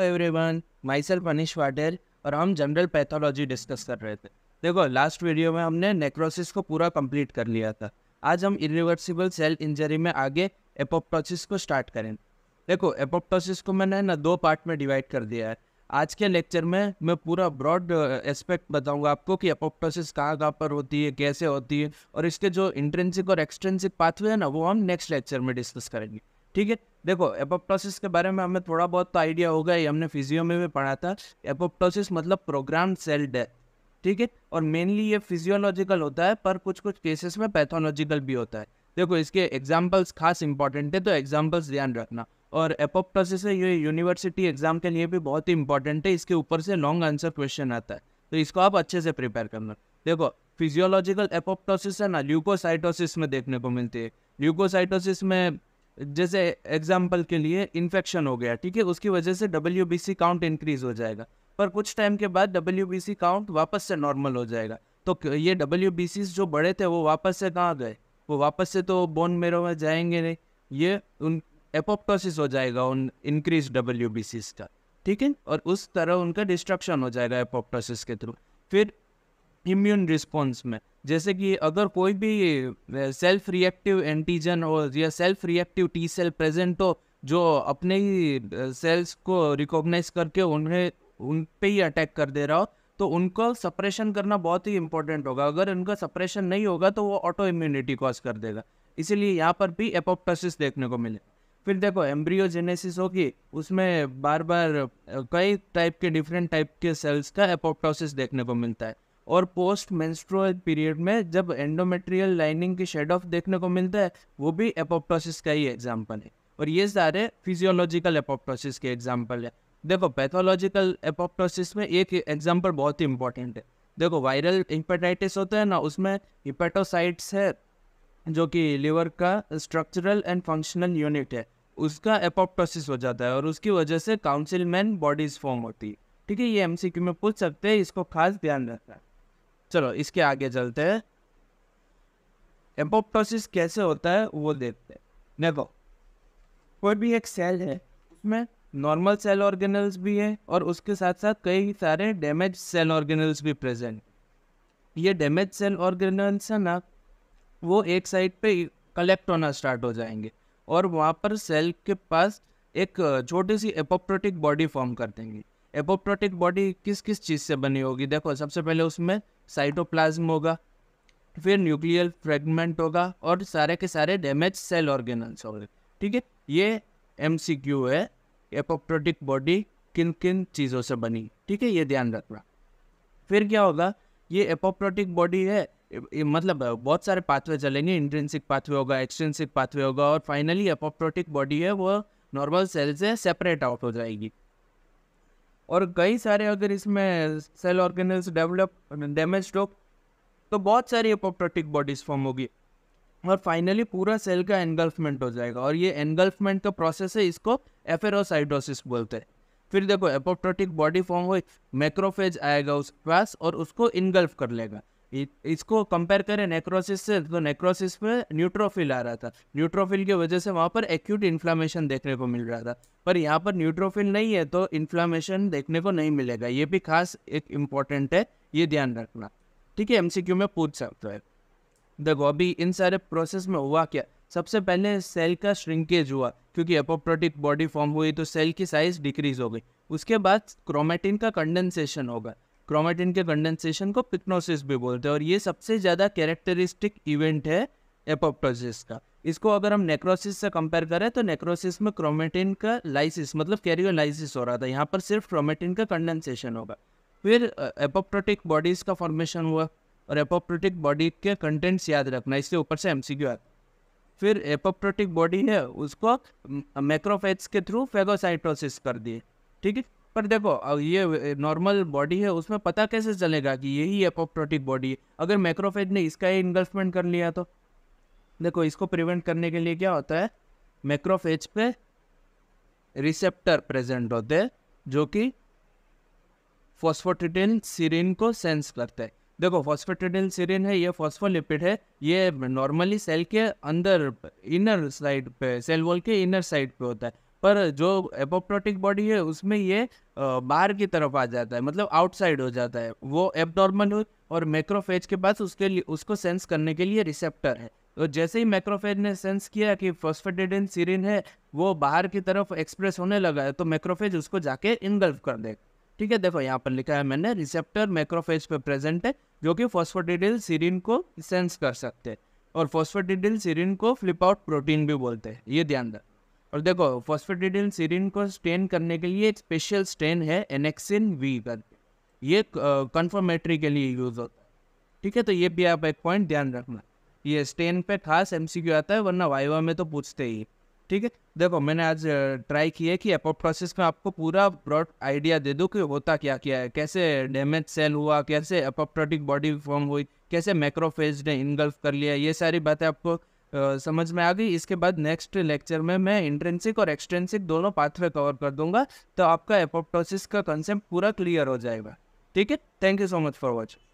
everyone myself Anish वाटर और हम जनरल पैथोलॉजी डिस्कस कर रहे थे देखो लास्ट वीडियो में हमने नेक्रोसिस को पूरा कंप्लीट कर लिया था आज हम इरिवर्सिबल सेल इंजरी में आगे एपोप्टोसिस को स्टार्ट करें देखो एपोप्टोसिस को मैंने ना दो पार्ट में डिवाइड कर दिया है आज के लेक्चर में मैं पूरा ब्रॉड एस्पेक्ट uh, बताऊंगा आपको कि एपोप्टोसिस कहाँ कहाँ पर होती है कैसे होती है और इसके जो इंट्रेंसिक और एक्सट्रेंसिक पाथवे है ना वो हम नेक्स्ट लेक्चर में डिस्कस करेंगे ठीक है देखो एपोप्टोसिस के बारे में हमें थोड़ा बहुत तो आइडिया होगा ही हमने फिजियो में भी पढ़ा था एपोप्टोसिस मतलब प्रोग्राम सेल डेथ ठीक है और मेनली ये फिजियोलॉजिकल होता है पर कुछ कुछ केसेस में पैथोलॉजिकल भी होता है देखो इसके एग्जाम्पल्स खास इंपॉर्टेंट है तो एग्जाम्पल्स ध्यान रखना और एपोप्टोसिस है ये यूनिवर्सिटी एग्जाम के लिए भी बहुत ही इंपॉर्टेंट है इसके ऊपर से लॉन्ग आंसर क्वेश्चन आता है तो इसको आप अच्छे से प्रिपेयर करना देखो फिजियोलॉजिकल एपोप्टोसिस है ना ल्यूकोसाइटोसिस में देखने को मिलती है ल्यूकोसाइटोसिस में जैसे एग्जाम्पल के लिए इन्फेक्शन हो गया ठीक है उसकी वजह से डब्ल्यू काउंट इंक्रीज हो जाएगा पर कुछ टाइम के बाद डब्ल्यू काउंट वापस से नॉर्मल हो जाएगा तो ये डब्ल्यू जो बड़े थे वो वापस से कहाँ गए वो वापस से तो बोन मेरो में जाएंगे नहीं ये उन एपोप्टोसिस हो जाएगा उन इंक्रीज डब्ल्यू का ठीक है और उस तरह उनका डिस्ट्रक्शन हो जाएगा एपोप्टोसिस के थ्रू फिर इम्यून रिस्पॉन्स में जैसे कि अगर कोई भी सेल्फ रिएक्टिव एंटीजन और या self reactive T cell present हो जो अपने ही सेल्स को रिकॉग्नाइज करके उन्हें उन पे ही अटैक कर दे रहा हो तो उनको सप्रेशन करना बहुत ही इंपॉर्टेंट होगा अगर उनका सप्रेशन नहीं होगा तो वो ऑटो इम्यूनिटी कॉज कर देगा इसीलिए यहाँ पर भी एपोप्टोसिस देखने को मिले फिर देखो एम्ब्रियोजेनेसिस होगी उसमें बार बार कई टाइप के डिफरेंट टाइप के सेल्स का एपोप्टोसिस देखने को मिलता है और पोस्ट मेंस्ट्रुअल पीरियड में जब एंडोमेट्रियल लाइनिंग की शेड ऑफ देखने को मिलता है वो भी एपोप्टोसिस का ही एग्जाम्पल है और ये सारे फिजियोलॉजिकल एपोप्टोसिस के एग्जाम्पल है देखो पैथोलॉजिकल एपोप्टोसिस में एक एग्जाम्पल बहुत ही इंपॉर्टेंट है देखो वायरल हिपेटाइटिस होता है ना उसमें हिपेटोसाइट्स है जो कि लिवर का स्ट्रक्चरल एंड फंक्शनल यूनिट है उसका एपोप्टोसिस हो जाता है और उसकी वजह से काउंसिल मैन बॉडीज फॉर्म होती है ठीक है ये एमसीक्यू में पूछ सकते हैं इसको खास ध्यान रखना है चलो इसके आगे चलते हैं एपोप्टोसिस कैसे होता है वो देखते हैं देखो कोई भी एक सेल है उसमें नॉर्मल सेल ऑर्गेनल्स भी है और उसके साथ साथ कई सारे डैमेज सेल ऑर्गेनल्स भी प्रेजेंट ये डैमेज सेल ऑर्गेनल्स है ना वो एक साइड पे कलेक्ट होना स्टार्ट हो जाएंगे और वहाँ पर सेल के पास एक छोटी सी एपोप्टोटिक बॉडी फॉर्म कर देंगे एपोप्टोटिक बॉडी किस किस चीज़ से बनी होगी देखो सबसे पहले उसमें साइटोप्लाज्म होगा फिर न्यूक्लियर फ्रेगमेंट होगा और सारे के सारे डैमेज सेल ऑर्गेनल्स होंगे ठीक है ये एम सी क्यू है एपोप्टोटिक बॉडी किन किन चीज़ों से बनी ठीक है ये ध्यान रखना फिर क्या होगा ये एपोप्टोटिक बॉडी है मतलब बहुत सारे पाथवे चलेंगे इंट्रेंसिक पाथवे होगा एक्सटेंसिक पाथवे होगा और फाइनली एपोप्टोटिक बॉडी है वो नॉर्मल सेल से सेपरेट आउट हो जाएगी और कई सारे अगर इसमें सेल ऑर्गेनल्स डेवलप डैमेज हो तो बहुत सारी अपोप्टोटिक बॉडीज़ फॉर्म होगी और फाइनली पूरा सेल का एनगल्फमेंट हो जाएगा और ये एनगल्फमेंट का प्रोसेस है इसको एफेरोसाइडोसिस बोलते हैं फिर देखो एपोप्टोटिक बॉडी फॉर्म हुई मैक्रोफेज आएगा उसके पास और उसको इनगल्फ कर लेगा इसको कंपेयर करें नेक्रोसिस से तो नेक्रोसिस में न्यूट्रोफिल आ रहा था न्यूट्रोफिल की वजह से वहाँ पर एक्यूट इन्फ्लामेशन देखने को मिल रहा था पर यहाँ पर न्यूट्रोफिल नहीं है तो इन्फ्लामेशन देखने को नहीं मिलेगा ये भी खास एक इम्पॉर्टेंट है ये ध्यान रखना ठीक है एमसीक्यू में पूछ सकते हैं देखो अभी इन सारे प्रोसेस में हुआ क्या सबसे पहले सेल का श्रिंकेज हुआ क्योंकि एपोप्रोटिक बॉडी फॉर्म हुई तो सेल की साइज डिक्रीज हो गई उसके बाद क्रोमेटिन का कंडेंसेशन होगा क्रोमेटिन के कंडेंसेशन को पिक्नोसिस भी बोलते हैं और ये सबसे ज़्यादा कैरेक्टरिस्टिक इवेंट है एपोप्टोसिस का इसको अगर हम नेक्रोसिस से कंपेयर करें तो नेक्रोसिस में क्रोमेटिन का लाइसिस मतलब कैरियोलाइसिस हो रहा था यहाँ पर सिर्फ क्रोमेटिन का कंडेंसेशन होगा फिर एपोप्टोटिक बॉडीज़ का फॉर्मेशन हुआ और एपोप्टोटिक बॉडी के कंटेंट्स याद रखना इसके ऊपर से एम सी क्यू आता फिर एपोप्टोटिक बॉडी है उसको मैक्रोफेट्स के थ्रू फेगोसाइटोसिस कर दिए ठीक है पर देखो ये नॉर्मल बॉडी है उसमें पता कैसे चलेगा कि यही एपोप्टोटिक बॉडी है अगर मैक्रोफेज ने इसका ही इन्वेस्टमेंट कर लिया तो देखो इसको प्रिवेंट करने के लिए क्या होता है मैक्रोफेज पे रिसेप्टर प्रेजेंट होते हैं जो कि फॉस्फोटिटिन सीरिन को सेंस करते हैं देखो फॉस्फोटिडिल सीरिन है ये फॉस्फोलिपिड है ये नॉर्मली सेल के अंदर इनर साइड पे सेल वॉल के इनर साइड पे होता है पर जो एपोप्टोटिक बॉडी है उसमें ये बाहर की तरफ आ जाता है मतलब आउटसाइड हो जाता है वो एबनॉर्मल और मैक्रोफेज के पास उसके लिए उसको सेंस करने के लिए रिसेप्टर है तो जैसे ही मैक्रोफेज ने सेंस किया कि फॉस्फेटेडिन सीरिन है वो बाहर की तरफ एक्सप्रेस होने लगा है तो मैक्रोफेज उसको जाके इनगल्फ कर दे ठीक है देखो यहाँ पर लिखा है मैंने रिसेप्टर मैक्रोफेज पे प्रेजेंट है जो कि फॉस्फोटिडिल सीरिन को सेंस कर सकते हैं और फॉस्फोटिडिल सीरिन को फ्लिप आउट प्रोटीन भी बोलते हैं ये ध्यान रख और देखो फॉस्फेटिडिल सीरिन को स्टेन करने के लिए एक स्पेशल स्टेन है एनेक्सिन वी कर ये कन्फर्मेटरी के लिए यूज़ होता है ठीक है तो ये भी आप एक पॉइंट ध्यान रखना ये स्टेन पे खास एम आता है वरना वाइवा में तो पूछते ही ठीक है देखो मैंने आज ट्राई किया कि प्रोसेस में आपको पूरा ब्रॉड आइडिया दे दूँ कि होता क्या क्या है कैसे डैमेज सेल हुआ कैसे अपोप्टोटिक बॉडी फॉर्म हुई कैसे मैक्रोफेज ने इनगल्फ कर लिया ये सारी बातें आपको समझ में आ गई इसके बाद नेक्स्ट लेक्चर में मैं इंट्रेंसिक और एक्सट्रेंसिक दोनों पाथवे कवर कर दूंगा तो आपका एपोप्टोसिस का कंसेप्ट पूरा क्लियर हो जाएगा ठीक है thank you so much for watching